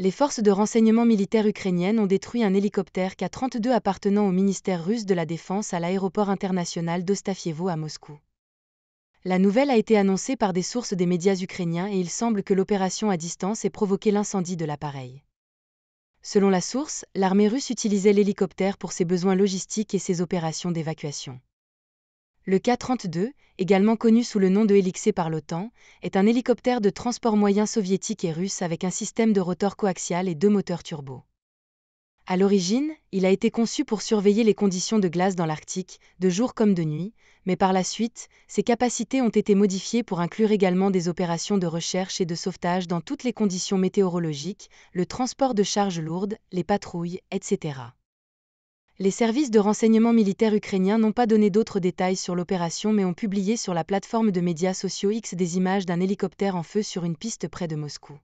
les forces de renseignement militaire ukrainiennes ont détruit un hélicoptère K-32 appartenant au ministère russe de la Défense à l'aéroport international d'Ostafievo à Moscou. La nouvelle a été annoncée par des sources des médias ukrainiens et il semble que l'opération à distance ait provoqué l'incendie de l'appareil. Selon la source, l'armée russe utilisait l'hélicoptère pour ses besoins logistiques et ses opérations d'évacuation. Le K-32, également connu sous le nom de Helixé par l'OTAN, est un hélicoptère de transport moyen soviétique et russe avec un système de rotor coaxial et deux moteurs turbo. À l'origine, il a été conçu pour surveiller les conditions de glace dans l'Arctique, de jour comme de nuit, mais par la suite, ses capacités ont été modifiées pour inclure également des opérations de recherche et de sauvetage dans toutes les conditions météorologiques, le transport de charges lourdes, les patrouilles, etc les services de renseignement militaire ukrainiens n'ont pas donné d'autres détails sur l'opération mais ont publié sur la plateforme de médias sociaux X des images d'un hélicoptère en feu sur une piste près de Moscou.